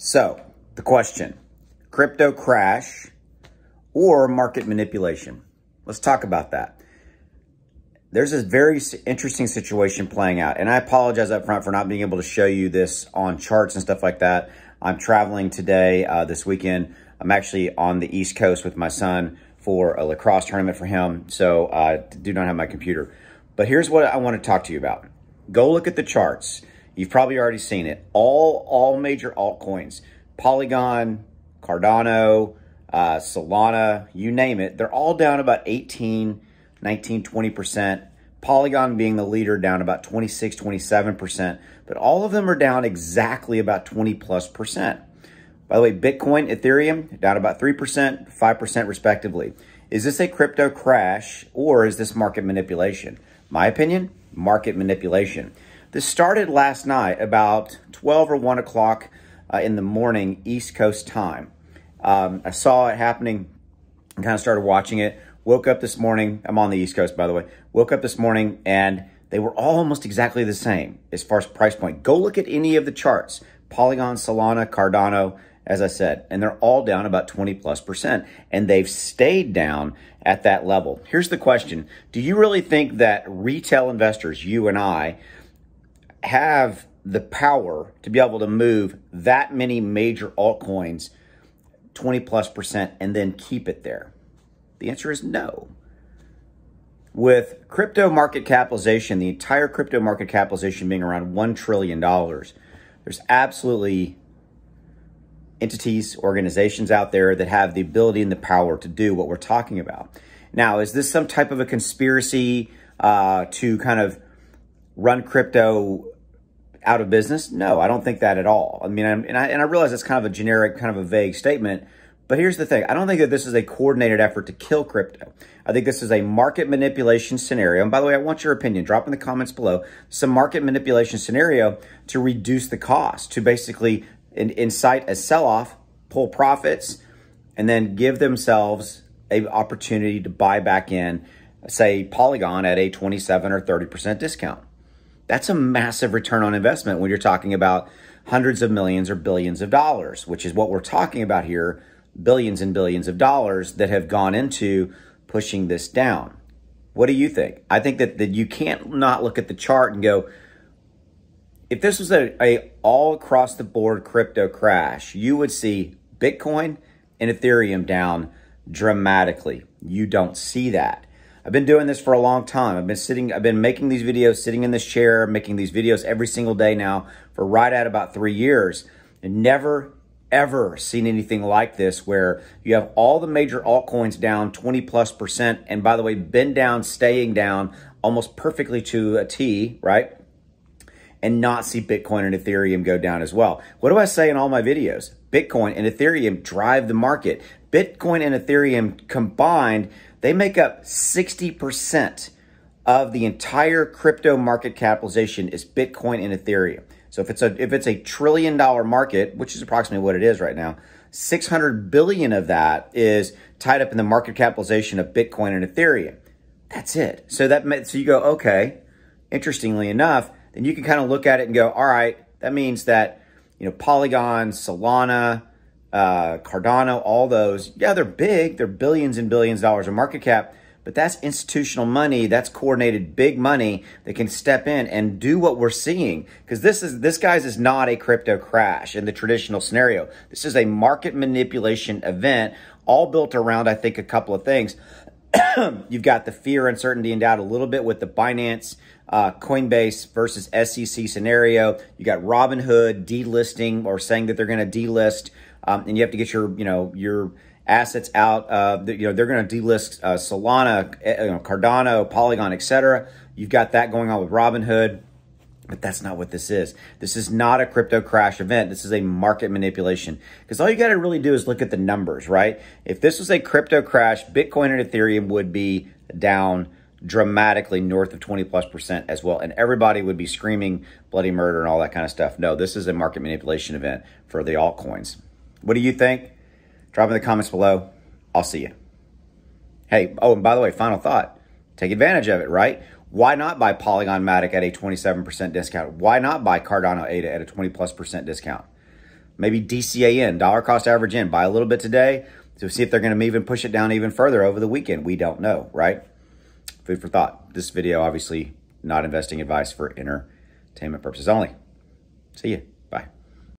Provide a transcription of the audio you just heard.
So, the question crypto crash or market manipulation? Let's talk about that. There's a very interesting situation playing out, and I apologize up front for not being able to show you this on charts and stuff like that. I'm traveling today, uh, this weekend. I'm actually on the East Coast with my son for a lacrosse tournament for him, so I do not have my computer. But here's what I want to talk to you about. Go look at the charts. You've probably already seen it. All all major altcoins, Polygon, Cardano, uh, Solana, you name it, they're all down about 18, 19, 20%. Polygon being the leader down about 26, 27%, but all of them are down exactly about 20 plus percent. By the way, Bitcoin, Ethereum, down about 3%, 5% respectively. Is this a crypto crash or is this market manipulation? My opinion, market manipulation. This started last night about 12 or 1 o'clock uh, in the morning East Coast time. Um, I saw it happening and kind of started watching it. Woke up this morning. I'm on the East Coast, by the way. Woke up this morning and they were all almost exactly the same as far as price point. Go look at any of the charts. Polygon, Solana, Cardano, as I said, and they're all down about 20 plus percent, and they've stayed down at that level. Here's the question Do you really think that retail investors, you and I, have the power to be able to move that many major altcoins 20 plus percent and then keep it there? The answer is no. With crypto market capitalization, the entire crypto market capitalization being around $1 trillion, there's absolutely entities, organizations out there that have the ability and the power to do what we're talking about. Now, is this some type of a conspiracy uh, to kind of run crypto out of business? No, I don't think that at all. I mean, I'm, and I and I realize that's kind of a generic, kind of a vague statement. But here's the thing. I don't think that this is a coordinated effort to kill crypto. I think this is a market manipulation scenario. And by the way, I want your opinion. Drop in the comments below some market manipulation scenario to reduce the cost, to basically in, incite a sell-off, pull profits, and then give themselves a opportunity to buy back in, say, Polygon at a 27 or 30% discount. That's a massive return on investment when you're talking about hundreds of millions or billions of dollars, which is what we're talking about here billions and billions of dollars that have gone into pushing this down. What do you think? I think that, that you can't not look at the chart and go, if this was a, a all across the board crypto crash, you would see Bitcoin and Ethereum down dramatically. You don't see that. I've been doing this for a long time. I've been sitting, I've been making these videos, sitting in this chair, making these videos every single day now for right at about three years and never ever seen anything like this where you have all the major altcoins down 20 plus percent. And by the way, been down, staying down almost perfectly to a T, right? and not see Bitcoin and Ethereum go down as well. What do I say in all my videos? Bitcoin and Ethereum drive the market. Bitcoin and Ethereum combined, they make up 60% of the entire crypto market capitalization is Bitcoin and Ethereum. So if it's a if it's a trillion dollar market, which is approximately what it is right now, 600 billion of that is tied up in the market capitalization of Bitcoin and Ethereum. That's it. So that so you go okay. Interestingly enough, then you can kind of look at it and go, all right, that means that, you know, Polygon, Solana, uh, Cardano, all those, yeah, they're big. They're billions and billions of dollars of market cap, but that's institutional money. That's coordinated big money that can step in and do what we're seeing. Because this is this guy's is not a crypto crash in the traditional scenario. This is a market manipulation event, all built around, I think, a couple of things. You've got the fear, uncertainty, and doubt a little bit with the Binance, uh, Coinbase versus SEC scenario. You got Robinhood delisting or saying that they're going to delist, um, and you have to get your you know your assets out. Uh, you know they're going to delist uh, Solana, eh, you know, Cardano, Polygon, etc. You've got that going on with Robinhood. But that's not what this is. This is not a crypto crash event. This is a market manipulation. Because all you got to really do is look at the numbers, right? If this was a crypto crash, Bitcoin and Ethereum would be down dramatically north of 20 plus percent as well. And everybody would be screaming bloody murder and all that kind of stuff. No, this is a market manipulation event for the altcoins. What do you think? Drop in the comments below. I'll see you. Hey, oh, and by the way, final thought take advantage of it, right? Why not buy Polygon Matic at a 27% discount? Why not buy Cardano ADA at a 20 plus percent discount? Maybe DCAN, dollar cost average in, buy a little bit today to see if they're going to even push it down even further over the weekend. We don't know, right? Food for thought. This video, obviously, not investing advice for entertainment purposes only. See you.